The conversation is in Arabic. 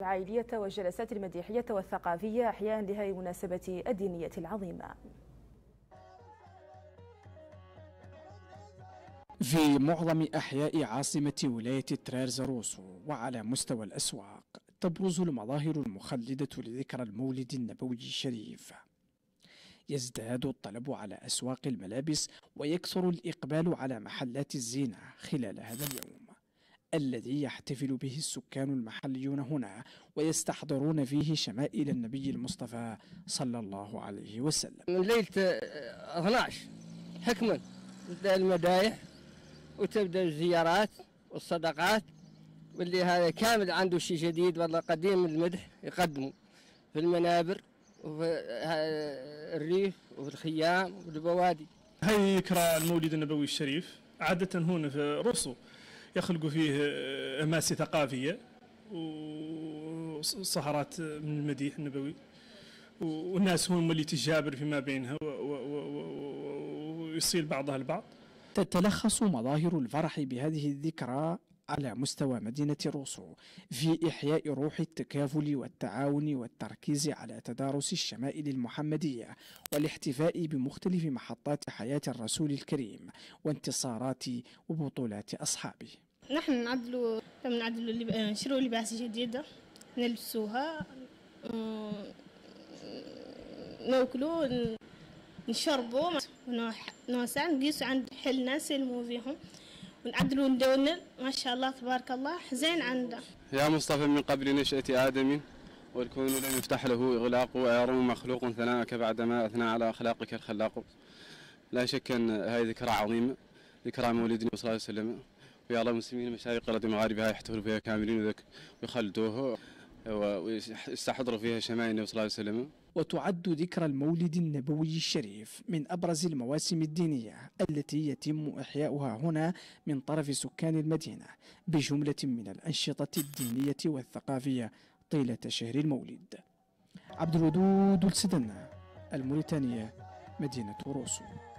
العائلية والجلسات المديحية والثقافية أحيانا لهذه المناسبة الدينية العظيمة في معظم أحياء عاصمة ولاية ترارزروسو وعلى مستوى الأسواق تبرز المظاهر المخلدة لذكرى المولد النبوي الشريف يزداد الطلب على أسواق الملابس ويكثر الإقبال على محلات الزينة خلال هذا اليوم الذي يحتفل به السكان المحليون هنا ويستحضرون فيه شمائل النبي المصطفى صلى الله عليه وسلم من ليلة 12 حكما تبدأ المدايح وتبدأ الزيارات والصدقات واللي هذا كامل عنده شيء جديد والله قديم المدح يقدمه في المنابر وفي الريف وفي الخيام وفي البوادي هاي المولد النبوي الشريف عادة هنا في روسو يخلقوا فيه أماسي آه، ثقافية وسهرات من المديح النبوي والناس هم اللي تجابر فيما بينها ويصيل بعضها البعض تتلخص مظاهر الفرح بهذه الذكرى على مستوى مدينة روسو في إحياء روح التكافل والتعاون والتركيز على تدارس الشمائل المحمدية والاحتفاء بمختلف محطات حياة الرسول الكريم وانتصارات وبطولات أصحابه نحن نعدلوا نعدلوا نشروا آه، لباس جديدة نلبسوها آه، ناكلوا نشربوا نوسع نقيسوا عند حل ناس فيهم ونعدلوا ندونل ما شاء الله تبارك الله زين عنده يا مصطفى من قبل نشأة آدم والكون لم يفتح له إغلاق ويروم مخلوق ثناءك بعدما أثنى على أخلاقك الخلاق لا شك أن هذه ذكرى عظيمة ذكرى مولدنا صلى الله عليه وسلم في الله المسلمين مشارق الارض ومغاربها يحتفلوا فيها كاملين ويخلدوه ويستحضروا فيها شمائل النبي صلى الله عليه وسلم وتعد ذكرى المولد النبوي الشريف من أبرز المواسم الدينية التي يتم إحياؤها هنا من طرف سكان المدينة بجملة من الأنشطة الدينية والثقافية طيلة شهر المولد عبد الودود السدنة الموريتانية مدينة روسو